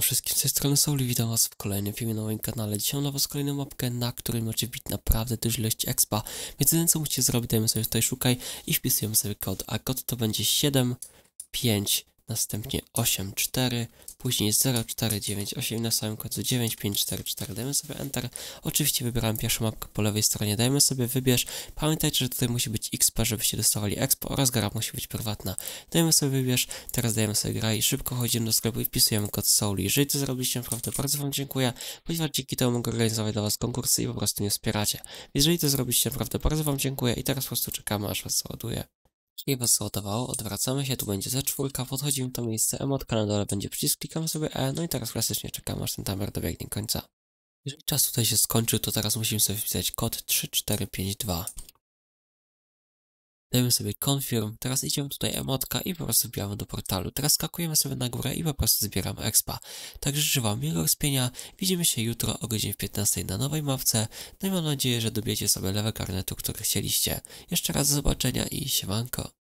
wszystkim z tej strony Soul witam was w kolejnym filmie na moim kanale. Dzisiaj mam dla was kolejną mapkę, na której macie wbić naprawdę dużą ilość expa. Więc jedyne co musicie zrobić, dajemy sobie tutaj szukaj i wpisujemy sobie kod, a kod to będzie 7, 5, następnie 8,4, później 0,4,9,8 na samym końcu 9,5,4,4. Dajemy sobie Enter. Oczywiście wybieram pierwszą mapkę po lewej stronie, dajemy sobie wybierz. Pamiętajcie, że tutaj musi być XP, żebyście dostawali Expo oraz gra musi być prywatna. Dajemy sobie wybierz, teraz dajemy sobie gra i szybko chodzimy do sklepu i wpisujemy kod Soul. Jeżeli to zrobiliście, naprawdę bardzo Wam dziękuję, ponieważ dzięki temu mogę organizować dla Was konkursy i po prostu mnie wspieracie. Jeżeli to zrobiliście, naprawdę bardzo Wam dziękuję i teraz po prostu czekamy aż Was załaduje. Czyli was załadowało, odwracamy się, tu będzie ze czwórka, podchodzimy w to miejsce, emotka na dole będzie przycisk, klikamy sobie E, no i teraz klasycznie czekamy aż ten timer dobiegnie końca. Jeżeli czas tutaj się skończył, to teraz musimy sobie wpisać kod 3452. Dajemy sobie confirm, teraz idziemy tutaj emotka i po prostu wbijamy do portalu. Teraz skakujemy sobie na górę i po prostu zbieramy expa. Także życzę Wam miłego rozpienia, widzimy się jutro o godzinie 15 na nowej mapce, no i mam nadzieję, że dobiecie sobie lewe karnetu, które chcieliście. Jeszcze raz do zobaczenia i siemanko.